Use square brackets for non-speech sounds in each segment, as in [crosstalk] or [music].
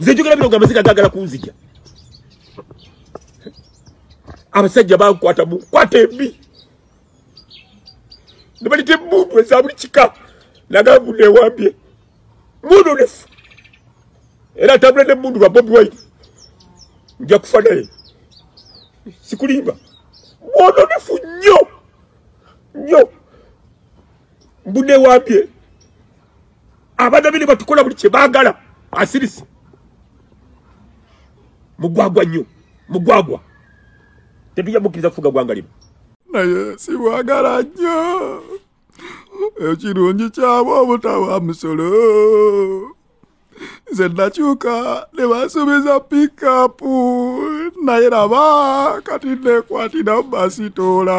nze njogera bino gamba zigagagala kunzija abasajja bankwata munkwata embi nebalite mundu ezabuli kika nagambu newambye mundu nefa era atambula ne mundu lwa bobi waiti nja kufa naye sikulimba mwono nefu nnyo nnyo mbu newambye abaana bini batukola buli kye baagala asirise mugwagwa nnyo mugwagwa tetujja mukkiriza kufuga ggwanga lino naye sibwagala nnyo ekirungi kyabwe obutawa musolo nze nakyuka ne bansubiza pikapu naye raba kati nekwatira mu basitoola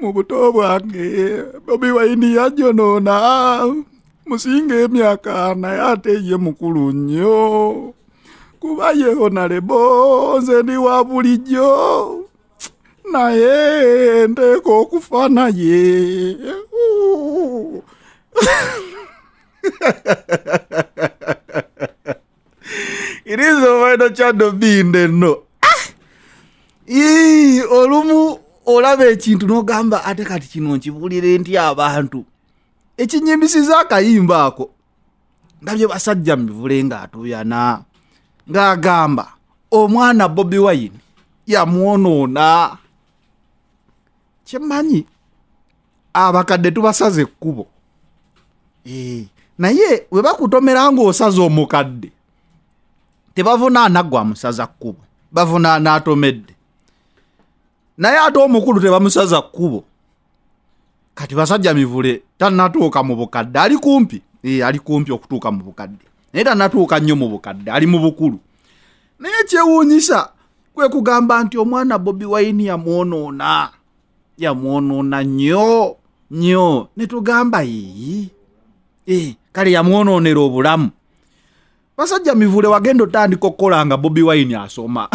mu buto bwange bobi waini yajonoona musinga emyaka naye ate ye mukulu nnyo kuba yeho nalebo nze ndi wa bulijjo naye nteeka okufa naye [laughs] irizomaino kyadobinde no ah! ii olumu olaba ekintu nogamba ate kati kino nkibulire nti abantu ekinyimisiza akayimba ako ndabye basajja mbivule ngaatuyana ng'agamba omwana bobi wayini yamwonoona kyemmanyi abakadde tubasaza ekkubo eh, naye we bakutomera ng'osaza omukadde tebavunaana gwa musaza kkubo bavunaana atomedde naye ate omukulu tebamusaza kkubo kati basajja mivule tanatuuka mu bukadde ali kumpi eh, ali kumpi okutuuka mu bukadde naye tanatuuka nnyo mu bukadde ali mu bukulu naye ekyewuunyisa kwe kugamba nti omwana bobi waini yamwonoona yamwonoona nnyo nnyo ne tugamba yiyi ee eh, kale yamwonoonera obulamu basajja mivule wagenda otandika okukola nga bobi waini asoma [laughs]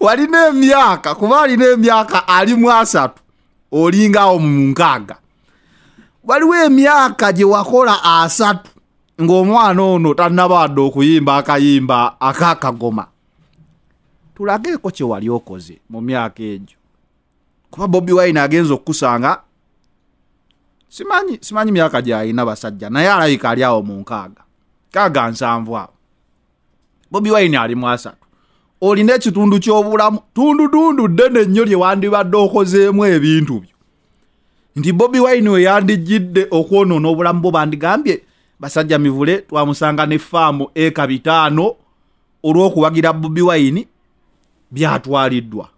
walina emyaka kuba alina emyaka ali mu asatu olingaawo mu nkaaga waliwo emyaka gye wakola asatu ng'omwana ono tannabadde okuyimba akayimba akakagoma tulageeko kyewali okoze mu myaka egyo kuba bobi wine agenza okukusanga simanyi simanyi myaka gyalina basajja naye alabika ali awo mu nkaaga kaaga nsanvu awo bobi wine ali mu asatu olina ekitundu ky'obulamu tundutundu ddene ennyo lye wandibadde okozeemu ebintu byo nti bobi wine we yandijjidde okwonoona obulamu bwo bandigambye basajja mivule twamusanga ne faamu eka bitaano olw'okuwagira bobi wayini byatwaliddwa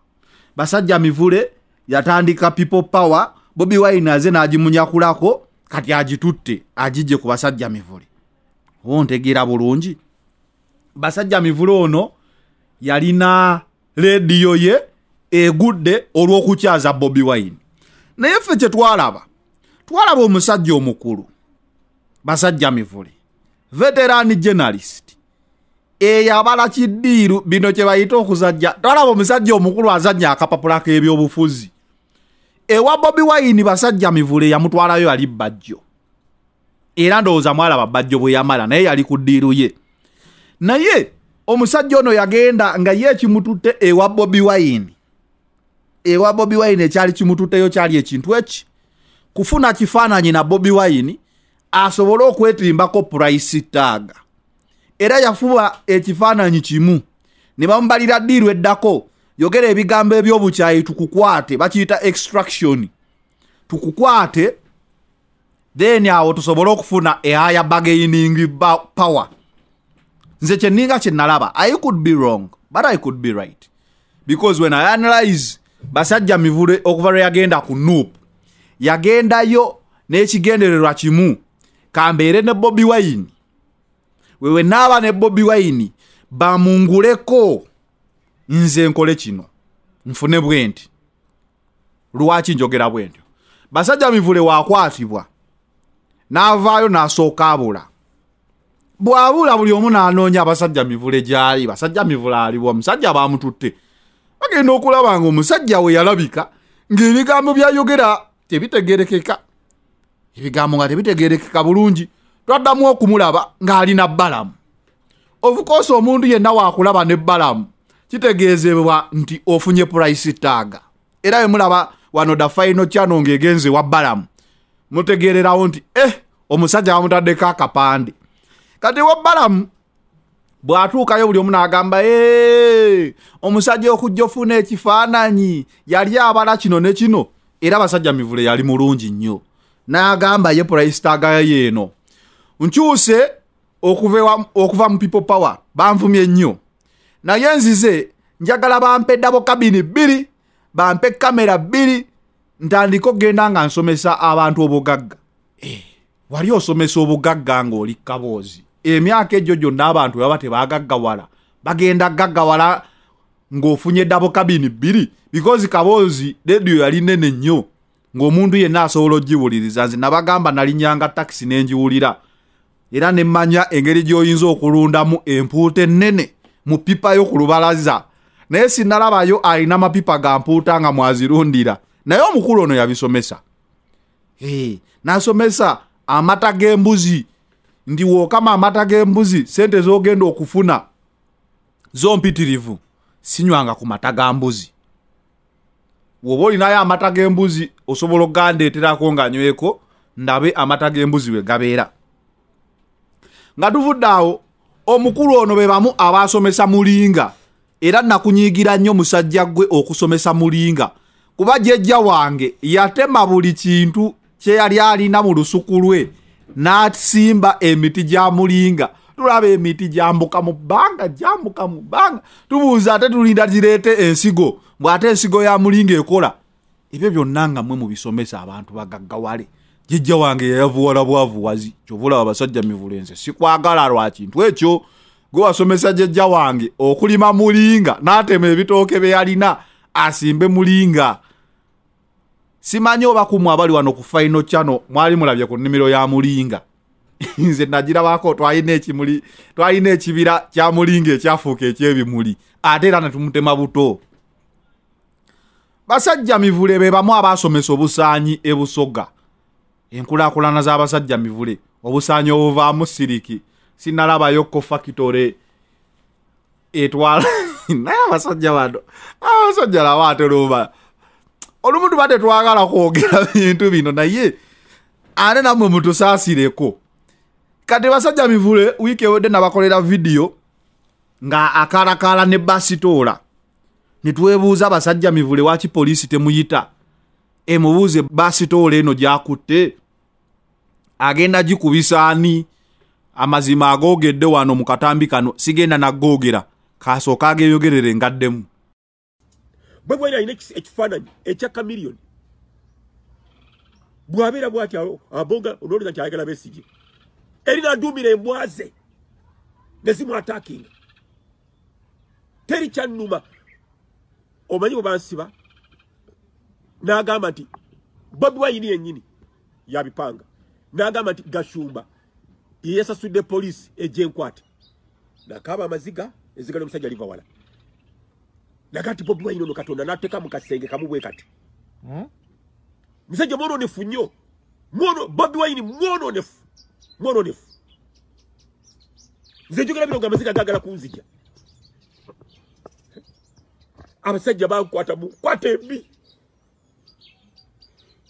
basajja mivule yatandika people power bobi wayini aze n'agimunyakulako kati agitutte agijje ku basajja mivule ontegeera bulungi basajja mivule ono yalina leediyo ye egudde olw'okukyaza bobi wayini naye ffe kye twalaba twalaba omusajja omukulu basajja mivule veteran generalist eyo abala kidiiru bino kye bayita okuzajja twalaba omusajja omukulu azajja akapapula k'ebyobufuzi ewa bobi wayini basajja mivule yamutwalayo yali bajjo era ndowooza mwalaba bajjo bwe yamala naye yali ku diiru ye naye omusajja ono yagenda nga ye ekimututte ewa bobi wayini ewa bobi wayini ekyali kimututteyo kyali ekintu eki kufuna kifaananyi na bobi wayini asobole okwetimbako purayisi taaga era yafuba ekifaananyi kimu ne bamubalira ddiirwa eddako yogera ebigambo ebyobukyayi tukukwate bakiyita extraction tukukwate then awo tusobole okufuna ehaya bageining power nze kyenninga kyenalaba i could be wrong but i could be right because when i analyze basajja mivule okuva lwe yagenda ku noop yagendayo n'ekigendererwa kimu kambeere ne bobi wayini wewe naaba ne bobi wayini bamunguleko nze nkole kino nfune bwenti lwaki njogera bwentyo basajja mivule wakwatibwa n'avaayo n'asooka abula bwabula buli omu n'anoonya abasajja mivule gyali basajja mivule alibwa omusajja bamututte bagenda okulaba nga omusajja we yalabika ng'ebigambo byayogera tebitegerekeka ebigambo nga tebitegerekeka bulungi twaddamu okumulaba ng'alina balamu ofukoosa omuntu yenna waakulaba ne balamu kitegeezebwa nti ofunye purayisi taaga era bemulaba wano dafayino kyano ng'egenzewa balamu mutegeererawo nti e eh, omusajja bamutaddeko akapande kati wa balamu bw'atuukayo buli omu n'agamba e omusajja okujja ofuna ekifaananyi yali abala kino ne kino era abasajja mivule yali mulungi nnyo n'agamba ye purayisitaaga ye eno nkyuse okuva mu people power banvumye nnyo naye nzize njagala bampe dabo kabini bbiri bampe kamera bbiri ntandike okgenda nga nsomesa abantu obugagga eh, wali osomesa obugagga ng'oli kaboozi emyaka egyo gyonna abantu baba tebagaggawala bagenda gaggawala ng'ofunye dabo kabini bbiri because kaboozi rediyo yali nene nnyo ng'omuntu yenna asobola ogiwuliriza nze nabagamba nalinyanga takisi nenjiwulira era nemmanya engeri gy'oyinza okulundamu empuuta ennene mu pipa y'okulubalaza naye sinalabayo alina mapipa ga mpuuta nga mwazirundira naye omukulu ono yabisomesa ee eh, nasomesa amata g'embuzi nti wookama amata g'embuzi sente z'ogenda okufuna zompitirivu sinywanga ku mata ga mbuzi woba olinayo amata g'embuzi osobola okugandeeterako nga nyweko ndabe amata g'embuzi bwe gabeera nga tuvudde awo omukulu ono be bamu abasomesa mulinga era nakunyiigira nnyo musajja gwe okusomesa mulinga kuba jjajja wange yatema buli kintu kyeyali alina mu lusuku lwe n'asimba emiti gya mulinga tulaba emiti gyambuka mu bbanga gyambuka mu bbanga tubuuza ate tulinda gireete ensigo eh, bw'ate ensigo ya mulinga ekola ebyo byonna nga mmwe mubisomesa abantu bagaggawale jijja wange yeyavuwala bwavuwazi kyovulaba basajja mivulenze sikwagala lwa kintu ekyo gwe wasomesa jijja wange okulima mulinga n'atema ebitooke bye yalina asimbe mulinga simanyi obakumu abali wano ku faino kyano mwali mulabye ku nnimiro ya mulinga [laughs] nze nagirabako twalina ekibira kya mulinga ekyafuuka ekyebimuli ate era netumutema buto basajja mivule be bamu abaasomesa obusaanyi ebusoga enkulaakulana z'abasajja mivule obusaanyi obuvaamu siriki sinalabayo kofakitore etwala [laughs] naye abasajja bano abasajja labo ateruba olumutu batetwagala kwogera bintu bino naye ate nammwe mutusaasireko kati basajja mivule wiiki ewedde nabakolera vidiyo nga akalakala ne basitoola ne twebuuza abasajja mivule waaki poliisi temuyita emubuuze baasitoola eno gyakutte agenda gikubisaani amazima agoogedde wano mu katambi kano sigenda naggoogera kasooka ageeyogerere ngaddemu bwe bwaire alina ekifaananyi ekya kamiliyoni bwabeera bwati abonga onooleza nti ayagala besigye eri naaduumira embwaze ne zimu atakinga teri kyannuma omanyi bwe bansiba n'agamba nti bobi wayini yennyini yabipanga n'agamba nti gashumba yeyasasudde poliisi ejyenkwate nakaaba amaziga enziga n'omusajja liva wala naga nti bobi wayini ono katonda n'ateeka mu kasenge kamu bwe kati hmm? musajja mwononefu nnyo bobi wayini mwononefu mwononefu nze njogera bino nga amaziga gaagala kunzija abasajja bankwata bunkwata embi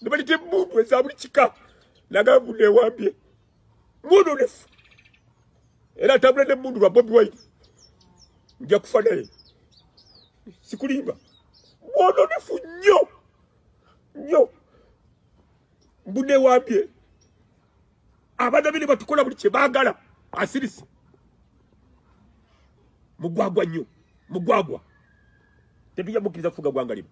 nebalite mundu eza buli kika nagambu newambye mwononefu era atambula ne mundu lwa bobi waini nja kufa naye sikulimba mwononefu nnyo nnyo mbu newambye abaana be ne batukola buli kye baagala asirisi mugwagwa nnyo mugwagwa tetuja mukiriza kufuga gwanga limu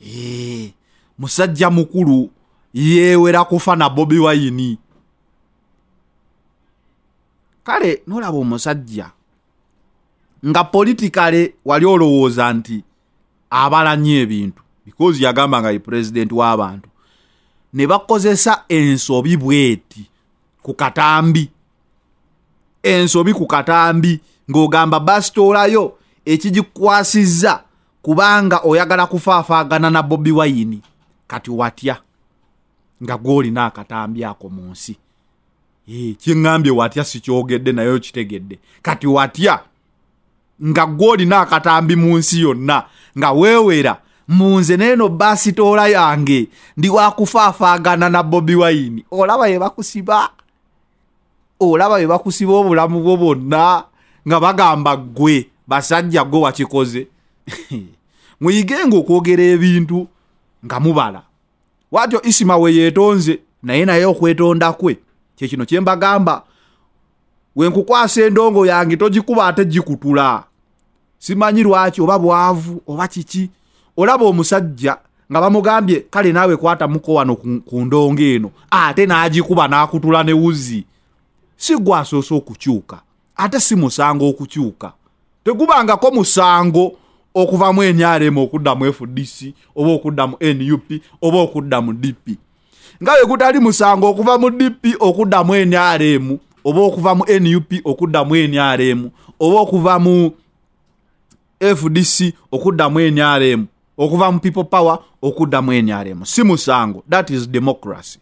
ee eh, musajja mukulu yewera kufa na bobi wayini kale nolaba omusajja nga politikale wali olowooza nti abalanye ebintu because yagamba nga ye pulezidenti w'abantu ne bakozesa ensobi bweti ku katambi ensobi ku katambi ng'ogamba basitoolayo ekigikwasiza kubanga oyagala kufaafaagana na bobi wayini kati watya nga gwolina akatambi ako mu nsi eh, kyeŋambye watya sikyogedde naye okitegedde kati watya nga gwolina akatambi mu nsi yonna nga weewera mu nze naye no baasitoola yange ndi wakufaafaagana na bobi wayini olaba ye bakusiba olaba bye bakusiba obulamu bwo bonna nga bagamba gwe basajjago bakikoze [laughs] muyigenga okwogera ebintu nga mubala waatyo isima we yeetonze naye naye okwetonda kwe kyekino kyembagamba wenkukwasa endongo yange togikuba ate gikutula simanyi lwaki oba bwavu oba kiki olaba omusajja nga bamugambye kale naawe kwatamuko wano ku ndongo eno ate n'agikuba n'akutula ne wuzi si gwasoose okukyuka ate si musango okukyuka tekubanga ko musango okuva mu nrm okudda mu fdc oba okudda mu nup oba okudda mu dp nga bwe gutali musango okuva mu dp okudda mu nrm oba okuva mu nup okudda mu nrm oba okuva mu fdc okudda mu nrm okuva mu people power okudda mu nrm si musango that is democracy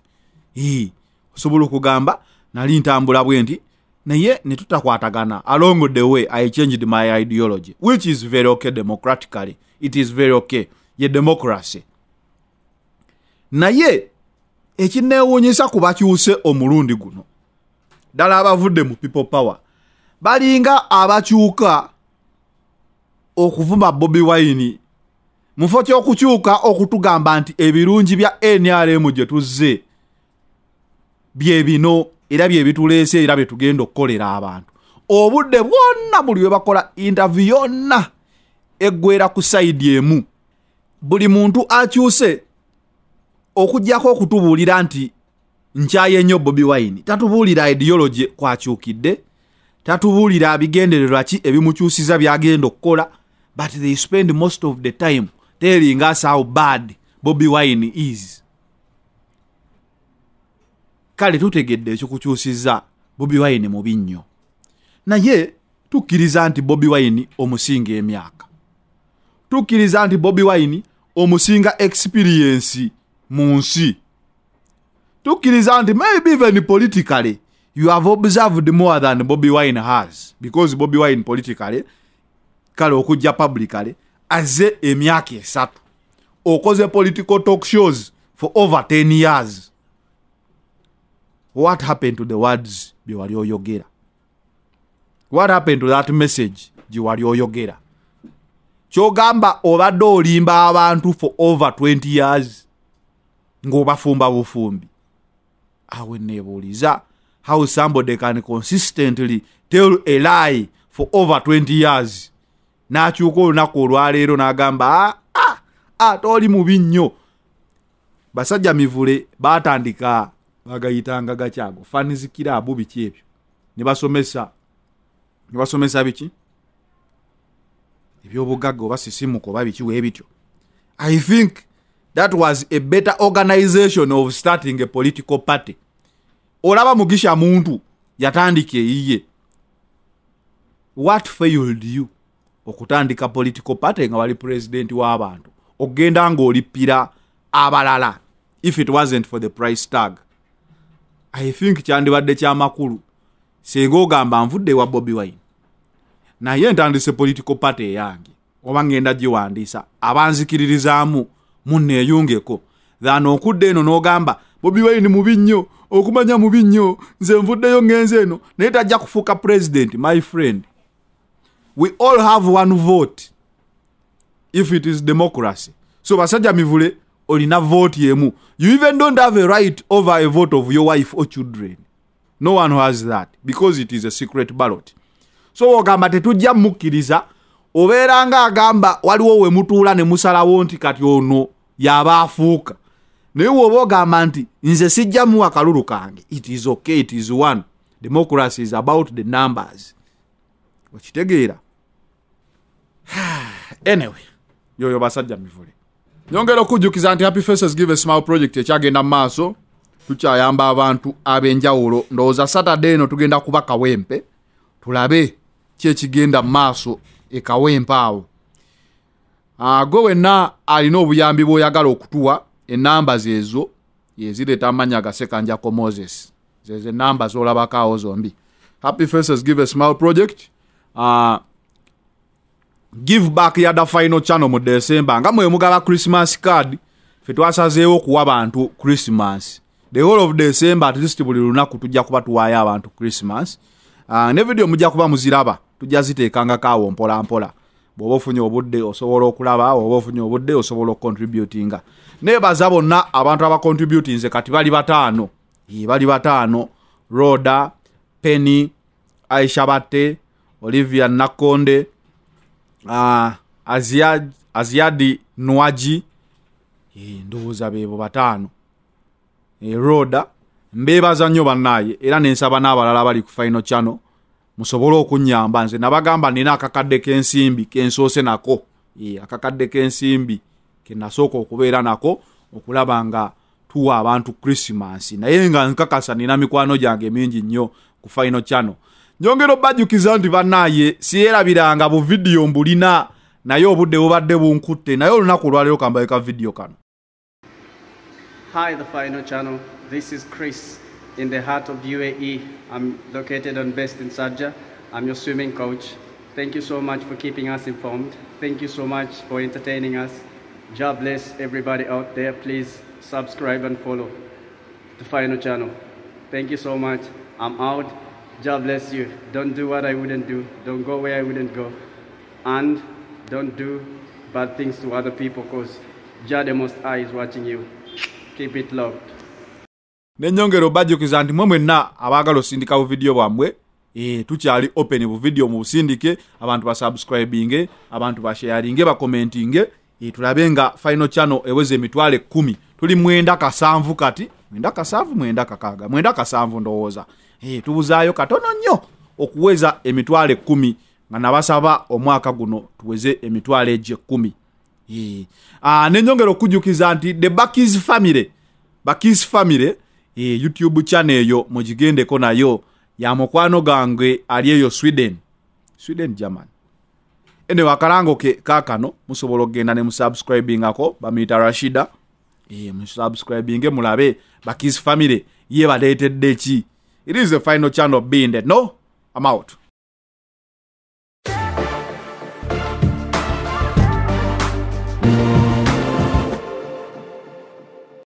ii osobola okugamba nali ntambula bwe nti naye netutakwatagana along the way i changed my ideology which is very okay democratically it is very okay ye democracy naye ekinneewuunyisa ku bakyuse omulundi guno ddala abavudde mu people power balinga abakyuka okuvuma bobi wine mufo kyokukyuka okutugamba nti ebirungi bya nrm gye tuzze bye bino era bye bituleese era bye tugenda okukolera abantu obudde bwonna buli we bakola intavi yonna eggwera ku sayidi emu buli muntu akyuse okugjako okutubuulira nti nkyaye nnyo bobi wayini tatubuulira ideology kwakyukidde tatubuulira bigendererwa ki ebimukyusiza byagenda okukola but they spend most of the time telinga sow bad bobi wayini is kale tutegedde ekikukyusiza bobi wine mubi nnyo naye tukkiriza nti bobi wine omusinga emyaka tukkiriza nti bobi wine omusinga experiensi mu nsi tukkiriza nti maybe even politically you have observed more than bobi wine has because bobi wine politically kale okujja publicaly azze emyaka esatu okoze political talk shows for over 10 years what happened to the words byewali oyogera what happened to that message gyewali oyogera kyogamba obadde olimba abantu for over 20 years ng'obafumba bufumbi awe neebuuliza how somebody can consistently tell a lie for over 20 years n'akyuka olunaku olwaleero n'agamba aa ah, ah, ah, toli mubi nnyo basajja mivule baatandika bagayitanga gakyago fanizikira abo biki ebyo nebasomesa nebasomesa biki ebyobugaga oba sisimuka oba biki webityo i think that was a better organization of starting a political party olaba mugisha muntu yatandika eyiye what failed you okutandika political party nga wali purezidenti w'abantu okgenda ngaolipira abalala if it wasn't for the price tag i think kyandibadde kyamakulu singa ogamba nvudde ewa bobi wine naye ntandise political party eyange oba ngenda giwandiisa abanzikiririzaamu munneeyungeko than okudda eno n'ogamba bobi wine mubi nnyo okumanya mubi nnyo nze nvuddeyo ngenza eno naye tajja kufuuka president my friend we all have one vote if it is democracy so basajja mivule olina vooti emu you even don't have a right over a vote of your wife or children no one has that because it is a secret ballot so ogamba tetujja mukkiriza obeera nga agamba waliwo we mutuula ne musalawo nti kati ono y'aba afuuka naye woba ogamba nti nze sijjamu akalulu kange it is okay it is one democracy is about the numbers okitegeera [sighs] anyway yoyo basajja mivule nyongera okujjukiza nti happy faces give a small project ekyagenda mu maaso tukyayamba abantu ab'enjawulo ndowooza saturday eno tugenda kuba kawempe tulabe ki ekigenda mu maaso ekawempe awo ah, gwe wenna alina obuyambi bw'oyagala okutuwa enamba zezo yezireeta amanya agasekanjako moses zezo enamba zolabako awo zombi happy faces give a small project uh, give back ya da final channel mu december nga mwe mugaba christmas card fe twasazeewo okuwa bantu christmas the whole of december at least buli lunaku tujja kuba tuwaayo abantu christmas uh, ne video mujja kuba muziraba tujja ziteekanga kaawo mpola mpola bw'oba ofunye obudde osobola okulaba bw'oba ofunye obudde osobola okukontributinga naye baza bonna abantu abakontributinze kati bali bataano bali bataano roda penny aisha batte olivia nakonde uh, ah, aziadi nuwaji e, ndowooza beebo bataano e, roda mbeebaza nnyo bannaaye era nensaba n'abalala abali ku faino kyano musobole okunyamba nze nabagamba nina akakadde k'ensimbi kensoose nako e, akakadde k'ensimbi kenasooka okubeera nako okulaba nga tuwa abantu krisimansi naye nga nkakasa nina mikwano gyange mingi nnyo ku faino kyano nti siyerabiranga mbulina naye obudde bubadde bunkutte naye olunaku olwaleero ka vidiyo kano Hi, the Final Channel. This is Chris in the heart of UAE. I'm located on Best in Sajja. I'm your swimming coach. Thank you so much for keeping us informed. Thank you so much for entertaining us. God bless everybody out there. Please subscribe and follow the Final Channel. Thank you so much. I'm out. God bless you. Don't do what I wouldn't do. Don't go where I wouldn't go. And don't do bad things to other people because God the Most High is watching you. Keep it locked. nenyongera obajjukiza nti mwe mwenna abaagala osindika buvidiyo bwammwe eh, tukyali openi buvidiyo mubusindike abantu basabusibinge abantu basheyaringe bakomentinge eh, tulabe nga final channel eweza emitwalo ekumi tuli mwenda kasanvu kati mwenda kasanvu mwenda kakaaga mwenda kasanvu ndowooza Eh, tubuzaayo katono nnyo okuweza emitwalo ekumi nga nabasaba omwaka guno tuweze emitwalo egyo ekumi eh, ah, nenyongera okujukiza nti the bakis famire bakis famire eh, youtube chane eyo mugigendeko nayo ya mukwano gange ali eyo sweden sweden german ene wakalangoke kakano musobola okgenda nemusubscribingako bamita rashida musubscribinge mulabe bakis famire yebaletedde ki It is the final channel being that. No, I'm out.